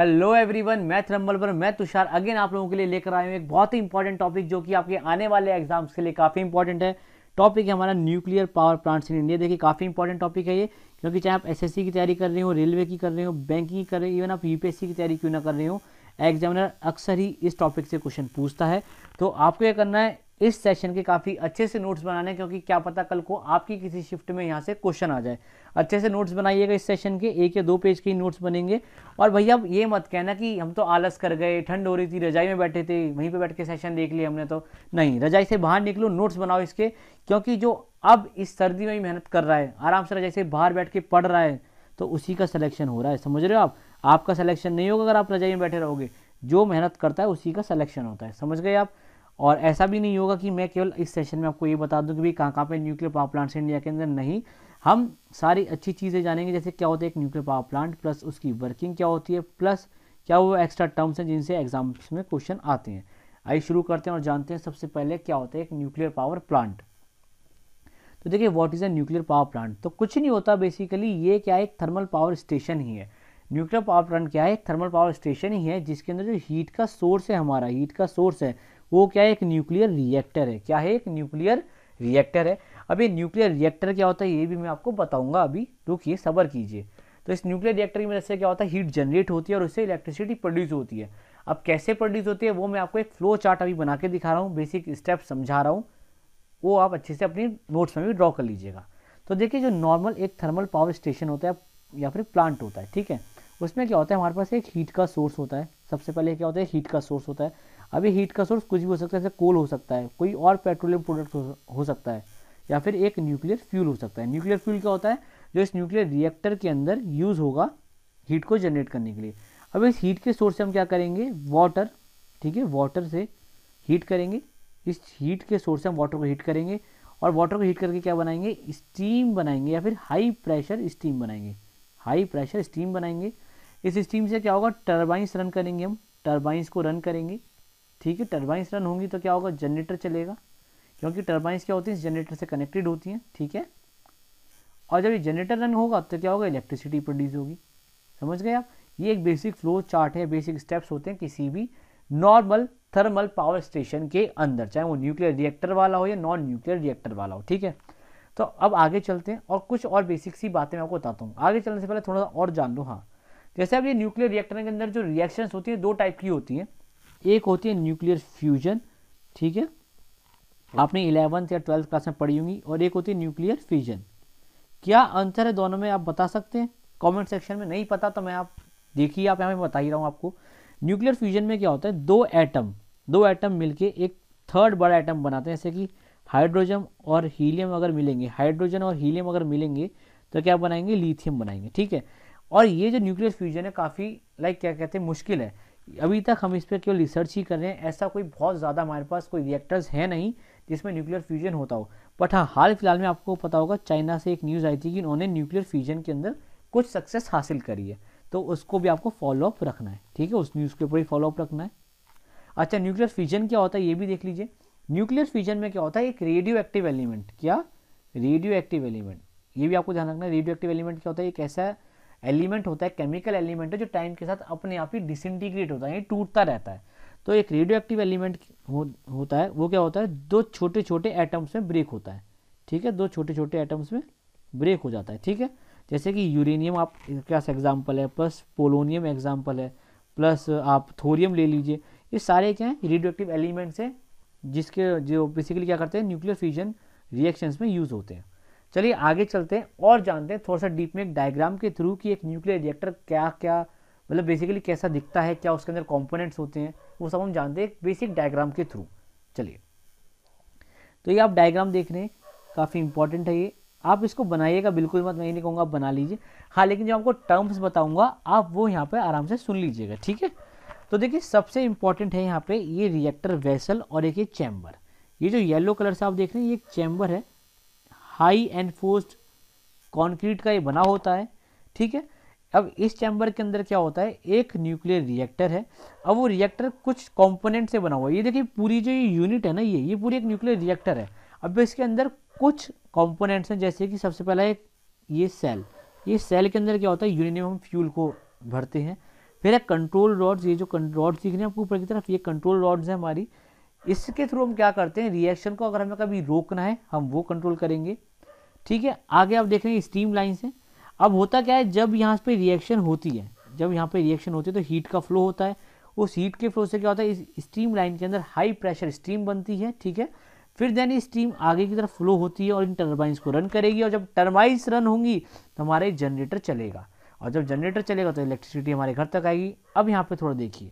hello everyone मैं थ्रम्बल पर मैं तुषार अगेन आप लोगों के लिए लेकर आया हूँ एक बहुत ही इंपॉर्टेंट टॉपिक जो कि आपके आने वाले एग्जाम्स के लिए काफ़ी इंपॉर्टेंट है टॉपिक है हमारा nuclear power plants in India देखिए काफ़ी इंपॉर्टेंट टॉपिक है ये क्योंकि चाहे आप एस की तैयारी कर रहे हो रेलवे की कर रहे हो बैंकिंग की कर रहे हो इवन आप यूपीएससी की तैयारी क्यों ना कर रहे हो एग्जामिनर अक्सर ही इस टॉपिक से क्वेश्चन पूछता है तो आपको यह करना है इस सेशन के काफ़ी अच्छे से नोट्स बनाने क्योंकि क्या पता कल को आपकी किसी शिफ्ट में यहाँ से क्वेश्चन आ जाए अच्छे से नोट्स बनाइएगा इस सेशन के एक या दो पेज के ही नोट्स बनेंगे और भैया अब ये मत कहना कि हम तो आलस कर गए ठंड हो रही थी रजाई में बैठे थे वहीं पे बैठ के सेशन देख लिए हमने तो नहीं रजाई से बाहर निकलो नोट्स बनाओ इसके क्योंकि जो अब इस सर्दी में ही मेहनत कर रहा है आराम से रजाई से बाहर बैठ के पढ़ रहा है तो उसी का सिलेक्शन हो रहा है समझ रहे हो आप आपका सिलेक्शन नहीं होगा अगर आप रजाई में बैठे रहोगे जो मेहनत करता है उसी का सिलेक्शन होता है समझ गए आप और ऐसा भी नहीं होगा कि मैं केवल इस सेशन में आपको ये बता दूं कि भाई कहाँ कहाँ पे न्यूक्लियर पावर प्लांट्स इंडिया के अंदर नहीं हम सारी अच्छी चीज़ें जानेंगे जैसे क्या होता है एक न्यूक्लियर पावर प्लांट प्लस उसकी वर्किंग क्या होती है प्लस क्या वो एक्स्ट्रा टर्म्स हैं जिनसे एग्जाम्स में क्वेश्चन आते हैं आइए शुरू करते हैं और जानते हैं सबसे पहले क्या होता है एक न्यूक्लियर पावर प्लांट तो देखिए what is a nuclear power plant तो कुछ नहीं होता बेसिकली ये क्या है एक थर्मल पावर स्टेशन ही है न्यूक्लियर पावर प्लांट क्या है एक थर्मल पावर स्टेशन ही है जिसके अंदर जो हीट का सोर्स है हमारा हीट का सोर्स है वो क्या है एक न्यूक्लियर रिएक्टर है क्या है एक न्यूक्लियर रिएक्टर है अब ये न्यूक्लियर रिएक्टर क्या होता है ये भी मैं आपको बताऊंगा अभी रुकिए सबर कीजिए तो इस न्यूक्लियर रिएक्टर की वजह से क्या होता है हीट जनरेट होती है और उससे इलेक्ट्रिसिटी प्रोड्यूस होती है अब कैसे प्रोड्यूस होती है वो मैं आपको एक फ्लो चार्ट अभी बना के दिखा रहा हूँ बेसिक स्टेप समझा रहा हूँ वो आप अच्छे से अपनी नोट्स में भी ड्रॉ कर लीजिएगा तो देखिए जो नॉर्मल एक थर्मल पावर स्टेशन होता है या फिर प्लांट होता है ठीक है उसमें क्या होता है हमारे पास एक हीट का सोर्स होता है सबसे पहले क्या होता है हीट का सोर्स होता है अब ये हीट का सोर्स कुछ भी हो सकता है जैसे कोल हो सकता है कोई और पेट्रोलियम प्रोडक्ट हो, हो सकता है या फिर एक न्यूक्लियर फ्यूल हो सकता है न्यूक्लियर फ्यूल क्या होता है जो इस न्यूक्लियर रिएक्टर के अंदर यूज़ होगा हीट को जनरेट करने के लिए अब इस हीट के सोर्स से हम क्या करेंगे वाटर ठीक है वाटर से हीट करेंगे इस हीट के सोर्स से हम वाटर को हीट करेंगे और वाटर को हीट करके क्या बनाएंगे स्टीम बनाएंगे या फिर हाई प्रेशर स्टीम बनाएंगे हाई प्रेशर स्टीम बनाएंगे इस स्टीम से क्या होगा टर्बाइंस रन करेंगे हम टर्बाइंस को रन करेंगे ठीक है टर्बाइंस रन होंगी तो क्या होगा जनरेटर चलेगा क्योंकि टर्बाइंस क्या होती हैं जनरेटर से कनेक्टेड होती हैं ठीक है और जब ये जनरेटर रन होगा तो क्या होगा इलेक्ट्रिसिटी प्रोड्यूस होगी समझ गए आप ये एक बेसिक फ्लो चार्ट है बेसिक स्टेप्स होते हैं किसी भी नॉर्मल थर्मल पावर स्टेशन के अंदर चाहे वो न्यूक्लियर रिएक्टर वाला हो या नॉन न्यूक्लियर रिएक्टर वाला हो ठीक है तो अब आगे चलते हैं और कुछ और बेसिक सी बातें मैं आपको बताता हूँ आगे चलने से पहले थोड़ा सा और जान लो हाँ जैसे अब ये न्यूक्लियर रिएक्टर के अंदर जो रिएक्शंस होती हैं दो टाइप की होती हैं एक होती है न्यूक्लियर फ्यूजन ठीक है आपने इलेवंथ या ट्वेल्थ क्लास में पढ़ी होंगी और एक होती है न्यूक्लियर फ्यूजन क्या अंतर है दोनों में आप बता सकते हैं कमेंट सेक्शन में नहीं पता तो मैं आप देखिए आप यहाँ पर बता ही रहा हूँ आपको न्यूक्लियर फ्यूजन में क्या होता है दो एटम दो एटम मिलके एक थर्ड बड़ा एटम बनाते हैं जैसे कि हाइड्रोजन और हीलियम अगर मिलेंगे हाइड्रोजन और हीलियम अगर मिलेंगे तो क्या बनाएंगे लिथियम बनाएंगे ठीक है और ये जो न्यूक्लियर फ्यूजन है काफ़ी लाइक क्या कहते हैं मुश्किल है अभी तक हम इस पर केवल रिसर्च ही कर रहे हैं ऐसा कोई बहुत ज़्यादा हमारे पास कोई रिएक्टर्स है नहीं जिसमें न्यूक्लियर फ्यूजन होता हो बट हाँ हाल फिलहाल में आपको पता होगा चाइना से एक न्यूज़ आई थी कि उन्होंने न्यूक्लियर फ्यूजन के अंदर कुछ सक्सेस हासिल करी है तो उसको भी आपको फॉलोअप रखना है ठीक है उस न्यूज़ के ऊपर ही फॉलोअप रखना है अच्छा न्यूक्लियर फ्यूजन क्या होता है ये भी देख लीजिए न्यूक्लियर फ्यूजन में क्या होता है एक रेडियो एक्टिव एलिमेंट क्या रेडियो एक्टिव एलिमेंट ये भी आपको ध्यान रखना है रेडियो एक्टिव एलिमेंट क्या होता है एक ऐसा एलिमेंट होता है केमिकल एलिमेंट है जो टाइम के साथ अपने आप ही डिसइंटीग्रेट होता है यानी टूटता रहता है तो एक रेडियो एक्टिव एलिमेंट हो, होता है वो क्या होता है दो छोटे छोटे एटम्स में ब्रेक होता है ठीक है दो छोटे छोटे एटम्स में ब्रेक हो जाता है ठीक है जैसे कि यूरेनियम आप क्या एग्जाम्पल है प्लस पोलोनियम एग्जाम्पल है प्लस आप थोरियम ले लीजिए ये सारे क्या हैं रेडियो एक्टिव एलिमेंट्स हैं जिसके जो बेसिकली क्या करते हैं न्यूक्लियर फ्यूजन रिएक्शंस में यूज़ होते हैं चलिए आगे चलते हैं और जानते हैं थोड़ा सा डीप में एक डायग्राम के थ्रू कि एक न्यूक्लियर रिएक्टर क्या क्या मतलब बेसिकली कैसा दिखता है क्या उसके अंदर कॉम्पोनेंट्स होते हैं वो सब हम जानते हैं बेसिक डायग्राम के थ्रू चलिए तो ये आप डायग्राम देख रहे हैं काफ़ी इंपॉर्टेंट है ये आप इसको बनाइएगा बिल्कुल मत मैं ये नहीं कहूँगा आप बना लीजिए हाँ लेकिन जो आपको टर्म्स बताऊँगा आप वो यहाँ पर आराम से सुन लीजिएगा ठीक है तो देखिए सबसे इम्पॉर्टेंट है यहाँ पे ये रिएक्टर वेसल और एक ये चैम्बर ये जो येलो कलर से आप देख रहे हैं ये एक चैम्बर है हाई एनफोर्स्ड कॉन्क्रीट का ये बना होता है ठीक है अब इस चैम्बर के अंदर क्या होता है एक न्यूक्लियर रिएक्टर है अब वो रिएक्टर कुछ कंपोनेंट से बना हुआ है ये देखिए पूरी जो ये यूनिट है ना ये ये पूरी एक न्यूक्लियर रिएक्टर है अब इसके अंदर कुछ कॉम्पोनेंट्स हैं जैसे कि सबसे पहला एक ये सेल ये सेल के अंदर क्या होता है यूरेनियम हम फ्यूल को भरते हैं फिर एक कंट्रोल रॉड्स ये जो रॉड्स दिख रहे हैं आपको ऊपर की तरफ ये कंट्रोल रॉड्स हैं हमारी इसके थ्रू हम क्या करते हैं रिएक्शन को अगर हमें कभी रोकना है हम वो कंट्रोल करेंगे ठीक है आगे आप देख रहे हैं स्टीम लाइन से अब होता क्या है जब यहाँ पे रिएक्शन होती है जब यहाँ पे रिएक्शन होती है तो हीट का फ्लो होता है उस हीट के फ्लो से क्या होता है इस स्टीम लाइन के अंदर हाई प्रेशर स्टीम बनती है ठीक है फिर देन स्टीम आगे की तरफ फ्लो होती है और इन टर्बाइंस को रन करेगी और जब टर्बाइंस रन होंगी तो हमारे जनरेटर चलेगा और जब जनरेटर चलेगा तो इलेक्ट्रिसिटी हमारे घर तक आएगी अब यहाँ पर थोड़ा देखिए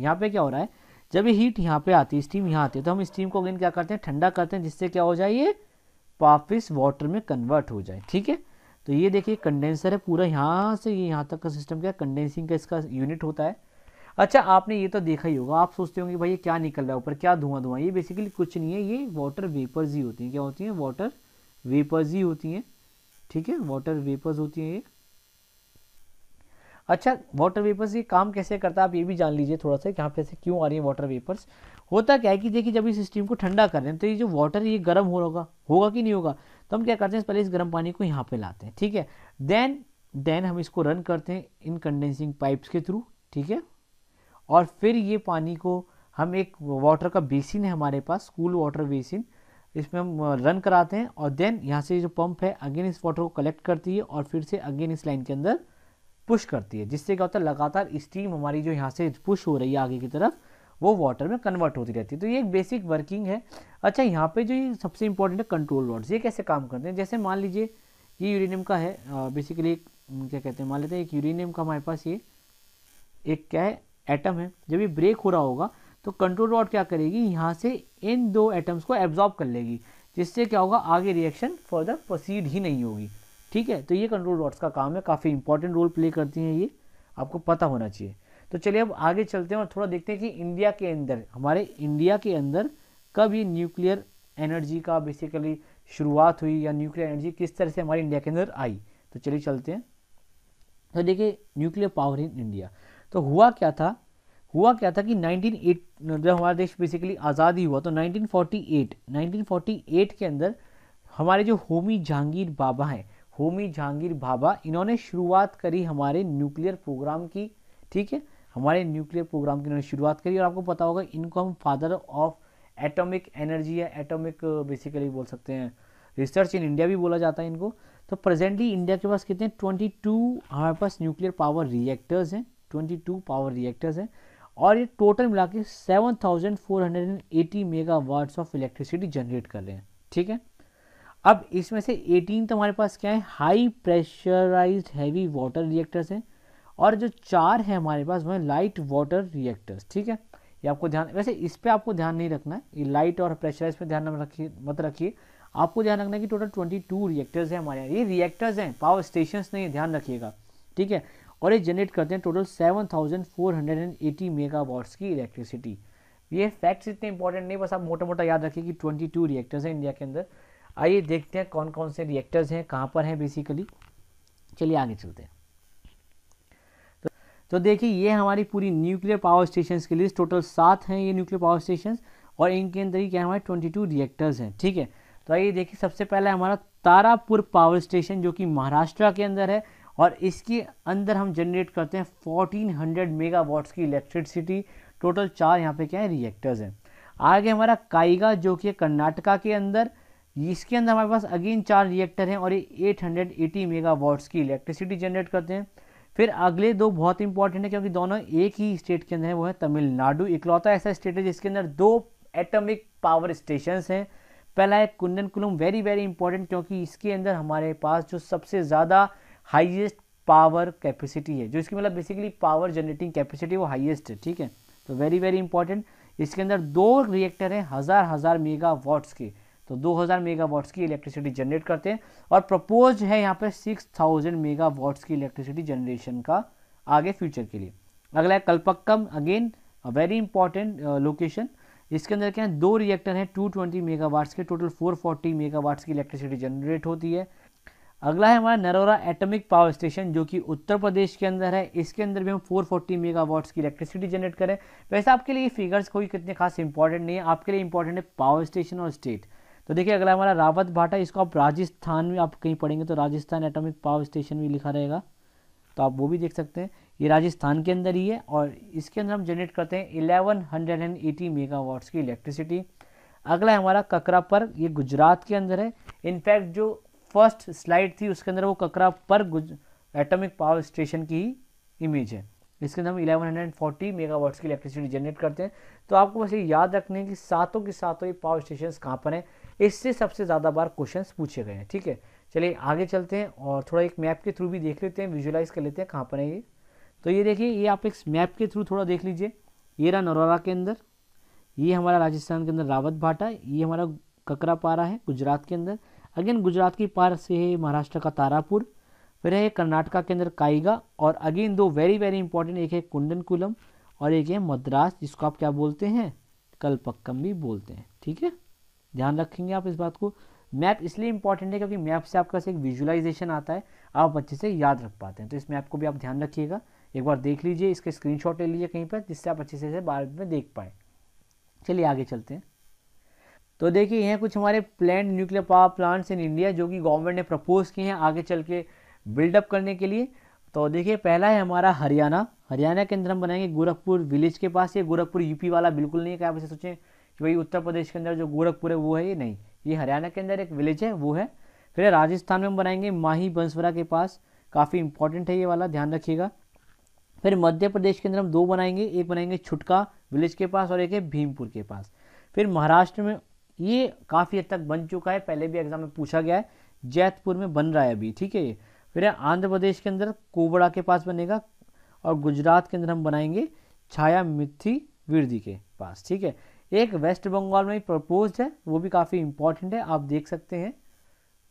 यहाँ पर क्या हो रहा है जब ये हीट यहाँ पे आती है स्टीम यहाँ आती है तो हम स्टीम को अगेन क्या करते हैं ठंडा करते हैं जिससे क्या हो जाए ये वापिस वाटर में कन्वर्ट हो जाए ठीक है तो ये देखिए कंडेंसर है पूरा यहाँ से ये यहाँ तक का सिस्टम क्या कंडेंसिंग का इसका यूनिट होता है अच्छा आपने ये तो देखा ही होगा आप सोचते होंगे भाई ये क्या निकल रहा है ऊपर क्या धुआं धुआं ये बेसिकली कुछ नहीं है ये वाटर वेपर्स ही होती हैं क्या होती हैं वाटर वेपर्स ही होती हैं ठीक है वाटर वेपर्स होती हैं ये अच्छा वाटर वेपर्स ये काम कैसे करता है आप ये भी जान लीजिए थोड़ा सा यहाँ पे ऐसे क्यों आ रही है वाटर वेपर्स होता क्या है कि देखिए जब इस स्टीम को ठंडा कर रहे हैं तो ये जो वाटर ये गर्म हो होगा होगा कि नहीं होगा तो हम क्या करते हैं पहले इस गर्म पानी को यहाँ पे लाते हैं ठीक है देन देन हम इसको रन करते हैं इन कंडेंसिंग पाइप्स के थ्रू ठीक है और फिर ये पानी को हम एक वाटर का बेसिन है हमारे पास कूल वाटर बेसिन इसमें हम रन कराते हैं और देन यहाँ से जो पंप है अगेन इस वाटर को कलेक्ट करती है और फिर से अगेन इस लाइन के अंदर पुश करती है जिससे क्या होता है लगातार स्टीम हमारी जो यहाँ से पुश हो रही है आगे की तरफ वो वाटर में कन्वर्ट होती रहती है तो ये एक बेसिक वर्किंग है अच्छा यहाँ पे जो ये सबसे इंपॉर्टेंट है कंट्रोल रॉड्स ये कैसे काम करते हैं जैसे मान लीजिए ये यूरेनियम का है बेसिकली एक क्या कहते हैं मान लेते हैं एक यूरेनियम का हमारे पास ये एक क्या है एटम है जब ये ब्रेक हो रहा होगा तो कंट्रोल रॉड क्या करेगी यहाँ से इन दो एटम्स को एब्जॉर्ब कर लेगी जिससे क्या होगा आगे रिएक्शन फर्दर प्रोसीड ही नहीं होगी ठीक है तो ये कंट्रोल रॉड्स का काम है काफ़ी इंपॉर्टेंट रोल प्ले करती हैं ये आपको पता होना चाहिए तो चलिए अब आगे चलते हैं और थोड़ा देखते हैं कि इंडिया के अंदर हमारे इंडिया के अंदर कब ये न्यूक्लियर एनर्जी का बेसिकली शुरुआत हुई या न्यूक्लियर एनर्जी किस तरह से हमारे इंडिया के अंदर आई तो चलिए चलते हैं तो देखिए न्यूक्लियर पावर इन इंडिया तो हुआ क्या था हुआ क्या था कि 1908 जब हमारा देश बेसिकली आज़ादी हुआ तो 1948 1948 के अंदर हमारे जो होमी जहांगीर बाबा हैं होमी जहांगीर भाभा इन्होंने शुरुआत करी हमारे न्यूक्लियर प्रोग्राम की ठीक है हमारे न्यूक्लियर प्रोग्राम की इन्होंने शुरुआत करी और आपको पता होगा इनको हम फादर ऑफ एटॉमिक एनर्जी या एटॉमिक बेसिकली बोल सकते हैं रिसर्च इन इंडिया भी बोला जाता है इनको तो प्रेजेंटली इंडिया के पास कितने ट्वेंटी टू हमारे पास न्यूक्लियर पावर रिएक्टर्स हैं ट्वेंटी टू पावर रिएक्टर्स हैं और ये टोटल मिला के seven thousand four hundred and eighty megawatts of electricity generate कर रहे हैं ठीक है अब इसमें से 18 तो हमारे पास क्या है high pressurized heavy water reactors हैं और जो चार है हमारे पास है लाइट वाटर रिएक्टर्स ठीक है ये आपको ध्यान वैसे इस पर आपको ध्यान नहीं रखना है ये लाइट और प्रेशराइज पे ध्यान रखिए मत रखिए आपको ध्यान रखना है कि टोटल ट्वेंटी टू रिएक्टर्स हैं हमारे यहाँ ये रिएक्टर्स हैं पावर स्टेशन नहीं ध्यान रखिएगा ठीक है और ये जनरेट करते हैं total seven thousand four hundred and eighty megawatts की इलेक्ट्रिसिटी ये फैक्ट्स इतने इंपॉर्टेंट नहीं बस आप मोटा मोटा याद रखिए कि ट्वेंटी टू रिएक्टर्स हैं इंडिया के अंदर आइए देखते हैं कौन कौन से रिएक्टर्स हैं कहाँ पर हैं बेसिकली चलिए आगे चलते हैं तो, तो देखिए ये हमारी पूरी न्यूक्लियर पावर स्टेशन की लिस्ट टोटल सात हैं ये न्यूक्लियर पावर स्टेशन और इनके अंदर ही क्या हमारे ट्वेंटी टू रिएक्टर्स हैं ठीक है तो आइए देखिए सबसे पहले हमारा तारापुर पावर स्टेशन जो कि महाराष्ट्र के अंदर है और इसके अंदर हम जनरेट करते हैं 1400 मेगावाट्स की इलेक्ट्रिसिटी टोटल चार यहाँ पे क्या है रिएक्टर्स हैं आगे हमारा काइगा जो कि कर्नाटका के अंदर इसके अंदर हमारे पास अगेन चार रिएक्टर हैं और ये 880 मेगावाट्स की इलेक्ट्रिसिटी जनरेट करते हैं फिर अगले दो बहुत इंपॉर्टेंट है क्योंकि दोनों एक ही स्टेट के अंदर है वो है तमिलनाडु इकलौता ऐसा स्टेट है जिसके अंदर दो एटॉमिक पावर स्टेशन हैं पहला है Kudankulam very very important क्योंकि इसके अंदर हमारे पास जो सबसे ज़्यादा हाइएस्ट पावर कैपेसिटी है जो इसकी मतलब बेसिकली पावर जनरेटिंग कैपेसिटी वो हाईएस्ट है ठीक है तो वेरी वेरी इंपॉर्टेंट इसके अंदर दो रिएक्टर हैं हज़ार हज़ार मेगा के तो 2000 मेगावाट्स की इलेक्ट्रिसिटी जनरेट करते हैं और प्रपोज है यहाँ पर 6000 मेगावाट्स की इलेक्ट्रिसिटी जनरेशन का आगे फ्यूचर के लिए अगला है Kalpakkam again very important location इसके अंदर क्या है दो रिएक्टर हैं 220 मेगावाट्स के टोटल 440 मेगावाट्स की इलेक्ट्रिसिटी जनरेट होती है अगला है हमारा नरोरा एटमिक पावर स्टेशन जो कि उत्तर प्रदेश के अंदर है इसके अंदर भी हम 440 मेगावाट्स की इलेक्ट्रिसिटी जनरेट करें वैसे आपके लिए फिगर्स कोई कितने खास इंपॉर्टेंट नहीं है आपके लिए इंपॉर्टेंट है पावर स्टेशन और स्टेट तो देखिए अगला हमारा रावत भाटा इसको आप राजस्थान में आप कहीं पढ़ेंगे तो राजस्थान एटॉमिक पावर स्टेशन भी लिखा रहेगा तो आप वो भी देख सकते हैं ये राजस्थान के अंदर ही है और इसके अंदर हम जनरेट करते हैं eleven hundred and eighty megawatts की इलेक्ट्रिसिटी अगला है हमारा ककरा पर ये गुजरात के अंदर है इनफैक्ट जो फर्स्ट स्लाइड थी उसके अंदर वो ककरा पर एटॉमिक पावर स्टेशन की ही इमेज है इसके अंदर हम 1140 मेगावाट्स की इलेक्ट्रिसिटी जनरेट करते हैं तो आपको बस ये याद रखने है कि सातों के सातों ये पावर स्टेशन कहाँ पर हैं इससे सबसे ज़्यादा बार क्वेश्चन पूछे गए हैं ठीक है चलिए आगे चलते हैं और थोड़ा एक मैप के थ्रू भी देख लेते हैं विजुलाइज कर लेते हैं कहाँ पर है ये तो ये देखिए ये आप एक मैप के थ्रू थोड़ा देख लीजिए ये रहा नरोरा के अंदर ये हमारा राजस्थान के अंदर रावत भाटा ये हमारा ककरा पारा है गुजरात के अंदर अगेन गुजरात की पार से है महाराष्ट्र का तारापुर फिर है कर्नाटका के अंदर काइगा और अगेन दो वेरी वेरी इंपॉर्टेंट एक है कुंडनकुलम और एक है मद्रास जिसको आप क्या बोलते हैं कलपक्कम भी बोलते हैं ठीक है ध्यान रखेंगे आप इस बात को मैप इसलिए इंपॉर्टेंट है क्योंकि मैप से आपका एक विजुअलाइजेशन आता है आप अच्छे से याद रख पाते हैं तो इस मैप को भी आप ध्यान रखिएगा एक बार देख लीजिए इसके स्क्रीनशॉट ले लीजिए कहीं पर जिससे आप अच्छे से बाद में देख पाए चलिए आगे चलते हैं तो देखिए यह कुछ हमारे plan nuclear power plants in India जो कि गवर्नमेंट ने प्रपोज किए हैं आगे चल के बिल्डअप करने के लिए तो देखिए पहला है हमारा हरियाणा हरियाणा के अंदर हम बनाएंगे गोरखपुर विलेज के पास ये गोरखपुर यूपी वाला बिल्कुल नहीं है क्या आप इसे सोचें कि भाई उत्तर प्रदेश के अंदर जो गोरखपुर है वो है ये नहीं ये हरियाणा के अंदर एक विलेज है वो है फिर राजस्थान में हम बनाएंगे माही बंसवरा के पास काफ़ी इंपॉर्टेंट है ये वाला ध्यान रखिएगा फिर मध्य प्रदेश के अंदर हम दो बनाएंगे एक बनाएंगे छुटका विलेज के पास और एक है भीमपुर के पास फिर महाराष्ट्र में ये काफ़ी हद तक बन चुका है पहले भी एग्जाम में पूछा गया है जैतपुर में बन रहा है अभी ठीक है ये फिर आंध्र प्रदेश के अंदर कोबड़ा के पास बनेगा और गुजरात के अंदर हम बनाएंगे छाया मिथी विरदी के पास ठीक है एक वेस्ट बंगाल में प्रपोज है वो भी काफ़ी इंपॉर्टेंट है आप देख सकते हैं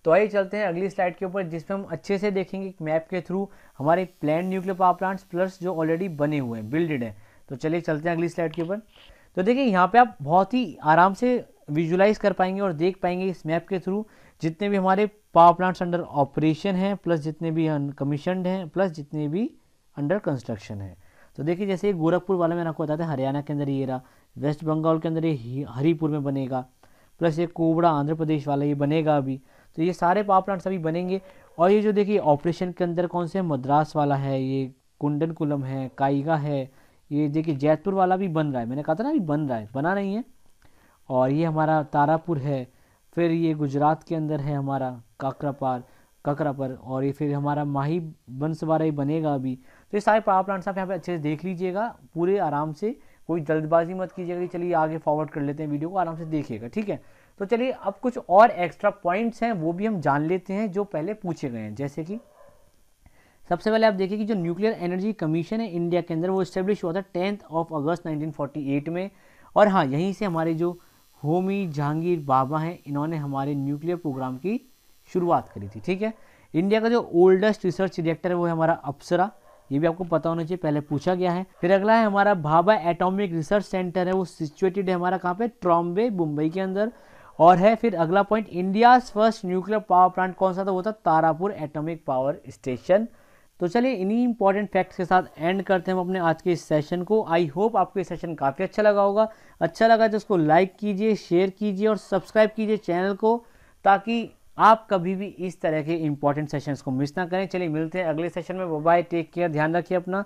तो आइए चलते हैं अगली स्लाइड के ऊपर जिसमें हम अच्छे से देखेंगे एक मैप के थ्रू हमारे plan nuclear power plants plus जो ऑलरेडी बने हुए हैं बिल्डेड हैं तो चलिए चलते हैं अगली स्लाइड के ऊपर तो देखिए यहाँ पे आप बहुत ही आराम से विजुलाइज कर पाएंगे और देख पाएंगे इस मैप के थ्रू जितने भी हमारे पावर प्लांट्स अंडर ऑपरेशन हैं प्लस जितने भी कमीशनड हैं प्लस जितने भी अंडर कंस्ट्रक्शन है तो देखिए जैसे गोरखपुर वाला मैंने आपको बताया था हरियाणा के अंदर ये रहा वेस्ट बंगाल के अंदर ये हरीपुर में बनेगा प्लस ये कोबड़ा आंध्र प्रदेश वाला ये बनेगा अभी तो ये सारे पावर प्लांट सभी बनेंगे और ये जो देखिए ऑपरेशन के अंदर कौन से मद्रास वाला है ये कुंडनकुलम है काइगा है ये देखिए जैतपुर वाला भी बन रहा है मैंने कहा था ना अभी बन रहा है बना नहीं है और ये हमारा तारापुर है फिर ये गुजरात के अंदर है हमारा काकरापार ककरापर और ये फिर हमारा माही बंसवारा ही बनेगा अभी तो ये सारे पावर प्लांट्स आप यहाँ पे अच्छे से देख लीजिएगा पूरे आराम से कोई जल्दबाजी मत कीजिएगा कि चलिए आगे फॉरवर्ड कर लेते हैं वीडियो को आराम से देखिएगा ठीक है तो चलिए अब कुछ और एक्स्ट्रा पॉइंट्स हैं वो भी हम जान लेते हैं जो पहले पूछे गए हैं जैसे कि सबसे पहले आप देखिए कि जो न्यूक्लियर एनर्जी कमीशन है इंडिया के अंदर वो इस्टेब्लिश हुआ था टेंथ ऑफ अगस्त 1948 में और हाँ यहीं से हमारे जो होमी जहांगीर बाबा हैं इन्होंने हमारे न्यूक्लियर प्रोग्राम की शुरुआत करी थी ठीक है इंडिया का जो ओल्डेस्ट रिसर्च रिएक्टर है वो है हमारा अप्सरा ये भी आपको पता होना चाहिए पहले पूछा गया है फिर अगला है हमारा भाभा एटॉमिक रिसर्च सेंटर है वो सिचुएटेड है हमारा कहाँ पे ट्रॉम्बे मुंबई के अंदर और है फिर अगला point India first nuclear power plant कौन सा था वो था तारापुर एटॉमिक पावर स्टेशन तो चलिए इन्हीं इंपॉर्टेंट फैक्ट्स के साथ एंड करते हैं हम अपने आज के इस सेशन को आई होप आपको ये सेशन काफ़ी अच्छा लगा होगा अच्छा लगा तो उसको लाइक कीजिए शेयर कीजिए और सब्सक्राइब कीजिए चैनल को ताकि आप कभी भी इस तरह के इंपॉर्टेंट सेशंस को मिस ना करें चलिए मिलते हैं अगले सेशन में बाय टेक केयर ध्यान रखिए अपना